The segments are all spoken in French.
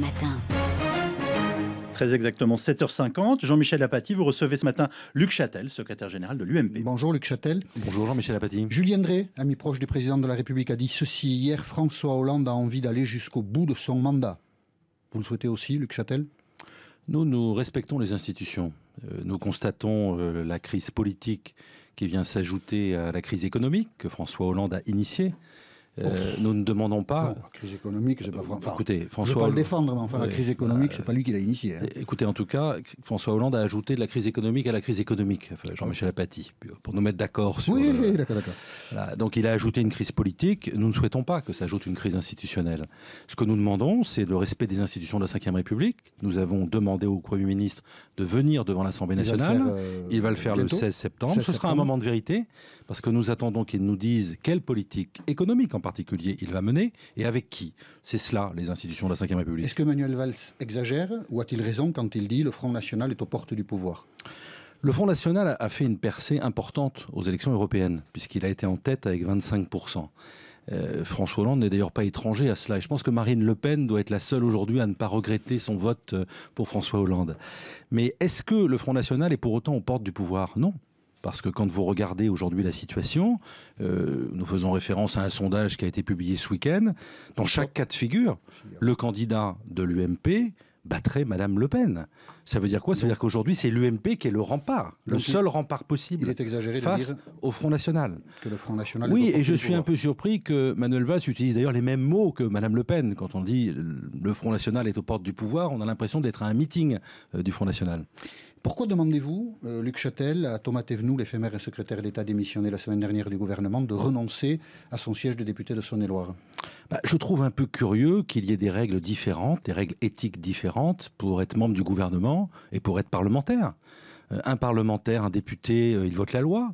Matin. Très exactement, 7h50. Jean-Michel Apathy, vous recevez ce matin Luc Châtel, secrétaire général de l'UMP. Bonjour Luc Châtel. Bonjour Jean-Michel Apathy. Julien Drey, ami proche du président de la République, a dit ceci hier François Hollande a envie d'aller jusqu'au bout de son mandat. Vous le souhaitez aussi, Luc Châtel Nous, nous respectons les institutions. Euh, nous constatons euh, la crise politique qui vient s'ajouter à la crise économique que François Hollande a initiée. Euh, nous ne demandons pas. la crise économique, c'est pas François. écoutez, François. pas le défendre, mais enfin, la crise économique, euh, c'est pas lui qui l'a initiée. Hein. Écoutez, en tout cas, François Hollande a ajouté de la crise économique à la crise économique, Jean-Michel Apathy, pour nous mettre d'accord sur. Oui, oui euh, d'accord, d'accord. Donc il a ajouté une crise politique. Nous ne souhaitons pas que s'ajoute une crise institutionnelle. Ce que nous demandons, c'est le respect des institutions de la Ve République. Nous avons demandé au Premier ministre de venir devant l'Assemblée nationale. Il va le faire, le, 16 septembre. Ce sera un moment de vérité, parce que nous attendons qu'il nous dise quelle politique économique en particulier il va mener et avec qui C'est cela, les institutions de la Ve République. Est-ce que Manuel Valls exagère ou a-t-il raison quand il dit le Front National est aux portes du pouvoir le Front National a fait une percée importante aux élections européennes, puisqu'il a été en tête avec 25%. Euh, François Hollande n'est d'ailleurs pas étranger à cela. Et je pense que Marine Le Pen doit être la seule aujourd'hui à ne pas regretter son vote euh, pour François Hollande. Mais est-ce que le Front National est pour autant aux portes du pouvoir Non. Parce que quand vous regardez aujourd'hui la situation, euh, nous faisons référence à un sondage qui a été publié ce week-end, dans chaque cas de figure, le candidat de l'UMP battrait Madame Le Pen. Ça veut dire quoi Ça veut dire qu'aujourd'hui, c'est l'UMP qui est le rempart, le seul rempart possible est exagéré face au Front National. oui, et je suis un peu surpris que Manuel Valls utilise d'ailleurs les mêmes mots que Madame Le Pen. Quand on dit le Front National est aux portes du pouvoir, on a l'impression d'être à un meeting euh, du Front National. Pourquoi demandez-vous, euh, Luc Châtel, à Thomas Thévenoud, l'éphémère et secrétaire d'État démissionné la semaine dernière du gouvernement, de renoncer à son siège de député de Saône-et-Loire bah, Je trouve un peu curieux qu'il y ait des règles différentes, des règles éthiques différentes pour être membre du gouvernement et pour être parlementaire. Euh, un parlementaire, un député, euh, il vote la loi.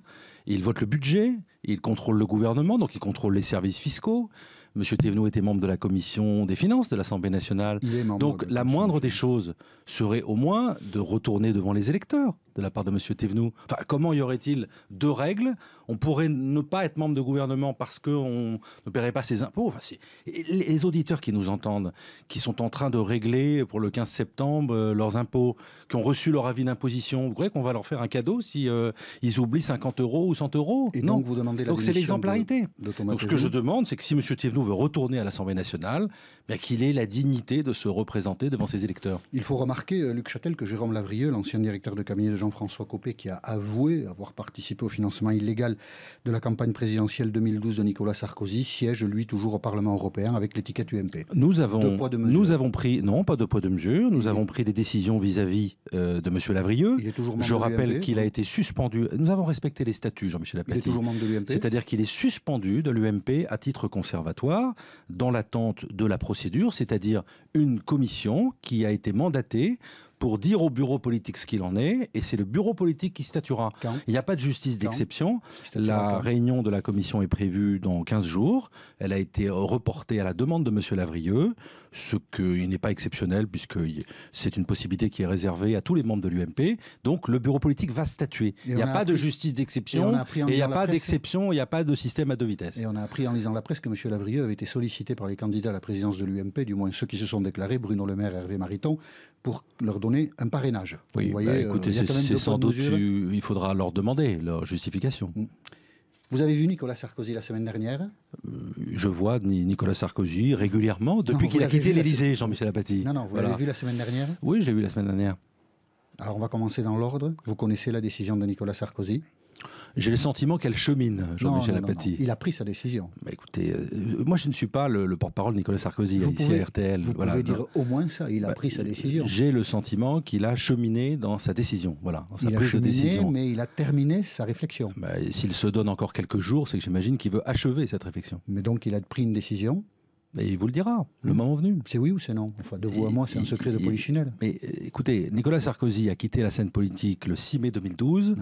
Il vote le budget, il contrôle le gouvernement, donc il contrôle les services fiscaux. M. Thévenoud était membre de la commission des finances de l'Assemblée nationale. Donc la moindre des choses serait au moins de retourner devant les électeurs de la part de M. Thévenot. Enfin, comment y aurait-il deux règles On pourrait ne pas être membre de gouvernement parce qu'on ne paierait pas ses impôts. les auditeurs qui nous entendent, qui sont en train de régler pour le 15 septembre euh, leurs impôts, qui ont reçu leur avis d'imposition, vous croyez qu'on va leur faire un cadeau si euh, ils oublient 50 euros ou euros. Et donc vous demandez la Donc c'est l'exemplarité. Donc ce que je demande, c'est que si M. Thévenoud veut retourner à l'Assemblée nationale, ben, qu'il ait la dignité de se représenter devant ses électeurs. Il faut remarquer, euh, Luc Châtel, que Jérôme Lavrieux, l'ancien directeur de cabinet de Jean-François Copé, qui a avoué avoir participé au financement illégal de la campagne présidentielle 2012 de Nicolas Sarkozy, siège lui toujours au Parlement européen avec l'étiquette UMP. Nous avons, nous avons pris, non pas de poids de mesure, nous avons pris des décisions vis-à-vis euh, de M. Lavrieux. Il est toujours Je rappelle qu'il a été suspendu. Nous avons respecté les statuts c'est-à-dire qu'il est suspendu de l'UMP à titre conservatoire, dans l'attente de la procédure, c'est-à-dire une commission qui a été mandatée pour dire au bureau politique ce qu'il en est, et c'est le bureau politique qui statuera. Il n'y a pas de justice d'exception. La réunion de la commission est prévue dans 15 jours. Elle a été reportée à la demande de M. Lavrieux ce qui n'est pas exceptionnel puisque c'est une possibilité qui est réservée à tous les membres de l'UMP. Donc le bureau politique va statuer. Il n'y a, pas de justice d'exception et il n'y a pas d'exception, il n'y a pas de système à deux vitesses. Et on a appris en lisant la presse que M. Lavrieux avait été sollicité par les candidats à la présidence de l'UMP, du moins ceux qui se sont déclarés, Bruno Le Maire, Hervé Mariton, pour leur donner un parrainage. Oui, Vous voyez, bah, euh, écoutez, c'est sans doute, il faudra leur demander leur justification. Mm. Vous avez vu Nicolas Sarkozy la semaine dernière euh, Je vois Nicolas Sarkozy régulièrement depuis qu'il a quitté l'Élysée, Jean-Michel Apathy. Non, non, vous l'avez vu la semaine dernière Oui, j'ai vu la semaine dernière. Alors on va commencer dans l'ordre. Vous connaissez la décision de Nicolas Sarkozy j'ai le sentiment qu'elle chemine, Jean-Michel Apathy. Il a pris sa décision. Mais bah, écoutez, euh, moi je ne suis pas le, porte-parole de Nicolas Sarkozy ici à RTL. Vous pouvez dire au moins ça, il a bah, pris sa décision. J'ai le sentiment qu'il a cheminé dans sa décision, il a décision. mais il a terminé sa réflexion. Bah, s'il se donne encore quelques jours, c'est que j'imagine qu'il veut achever cette réflexion. Mais donc il a pris une décision il vous le dira, le hmm. moment venu. C'est oui ou c'est non enfin, De vous à moi, c'est un secret de Polichinelle. Mais euh, écoutez, Nicolas Sarkozy a quitté la scène politique le 6 mai 2012.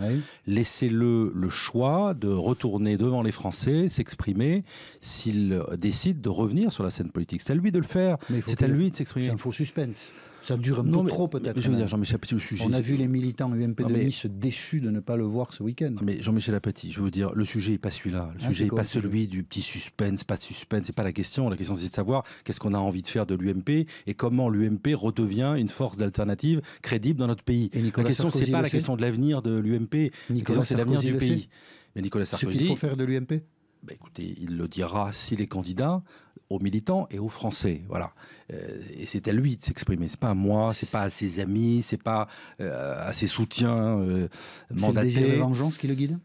Laissez-le le choix de retourner devant les Français, s'exprimer, s'il décide de revenir sur la scène politique. C'est à lui de le faire. C'est à lui de s'exprimer. C'est un faux suspense. Ça dure un peu trop peut-être. Je veux hein. dire, Jean-Michel On a vu les militants UMP de Nice déçus de ne pas le voir ce week-end. Mais Jean-Michel Apathy, je veux dire, le sujet n'est pas celui-là. Le ah, sujet n'est pas celui du petit suspense, pas de suspense. C'est pas la question. La question c'est de savoir qu'est-ce qu'on a envie de faire de l'UMP et comment l'UMP redevient une force d'alternative crédible dans notre pays. Et la question c'est pas la question de l'avenir de l'UMP. La question c'est l'avenir du pays. Mais Nicolas Sarkozy. Ce qu'il faut faire de l'UMP. Bah, écoutez, il le dira s'il est candidat aux militants et aux Français. Voilà. Euh, et c'est à lui de s'exprimer. C'est pas à moi, c'est pas à ses amis, c'est pas euh, à ses soutiens euh, C'est le désir de vengeance qui le guide.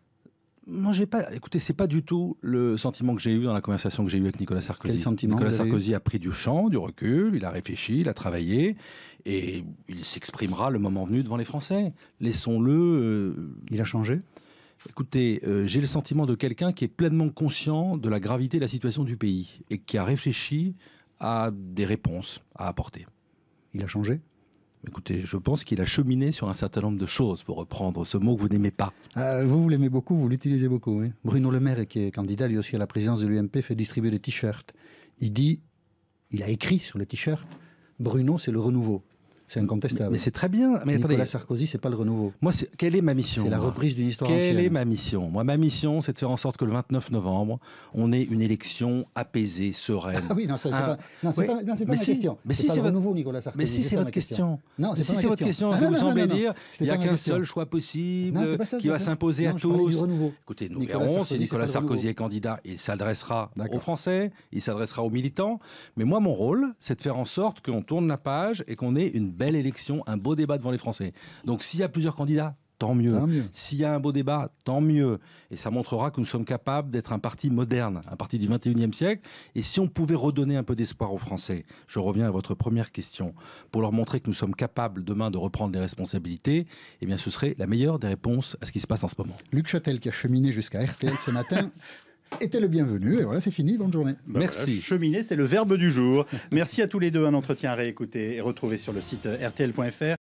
Moi, j'ai pas. Écoutez, c'est pas du tout le sentiment que j'ai eu dans la conversation que j'ai eue avec Nicolas Sarkozy. Nicolas Sarkozy a pris du champ, du recul, il a réfléchi, il a travaillé, et il s'exprimera le moment venu devant les Français. Laissons-le. Euh, il a changé. Écoutez, euh, j'ai le sentiment de quelqu'un qui est pleinement conscient de la gravité de la situation du pays et qui a réfléchi à des réponses à apporter. Il a changé Écoutez, je pense qu'il a cheminé sur un certain nombre de choses, pour reprendre ce mot que vous n'aimez pas. Euh, vous, vous l'aimez beaucoup, vous l'utilisez beaucoup. Bruno Le Maire, qui est candidat lui aussi à la présidence de l'UMP, fait distribuer des t-shirts. Il dit, il a écrit sur les t shirts Bruno, c'est le renouveau incontestable. Mais, c'est très bien. Mais Nicolas Sarkozy, c'est pas le renouveau. Moi, quelle est ma mission C'est la reprise d'une histoire quelle ancienne. est ma mission Moi, ma mission, c'est de faire en sorte que le 29 novembre, on ait une élection apaisée, sereine. Ah oui, non, hein c'est pas, non, pas, question. Mais si c'est votre... Nicolas Sarkozy. si c'est votre question. question. Ah non, si c'est votre question, vous semblez dire, il n'y a qu'un seul choix possible qui va s'imposer à tous. Écoutez, nous verrons si Nicolas Sarkozy est candidat, il s'adressera aux Français, il s'adressera aux militants. Mais moi, mon rôle, c'est de faire en sorte qu'on tourne la page et qu'on ait une belle belle élection, un beau débat devant les Français. Donc s'il y a plusieurs candidats, tant mieux. S'il y a un beau débat, tant mieux. Et ça montrera que nous sommes capables d'être un parti moderne, un parti du 21e siècle. Et si on pouvait redonner un peu d'espoir aux Français, je reviens à votre première question, pour leur montrer que nous sommes capables demain de reprendre les responsabilités, eh bien ce serait la meilleure des réponses à ce qui se passe en ce moment. Luc Châtel, qui a cheminé jusqu'à RTL ce matin. était le bienvenu. Et voilà, c'est fini. Bonne journée. Bah Merci. Cheminée, c'est le verbe du jour. Merci à tous les deux. Un entretien à réécouter et retrouver sur le site rtl.fr. Euh,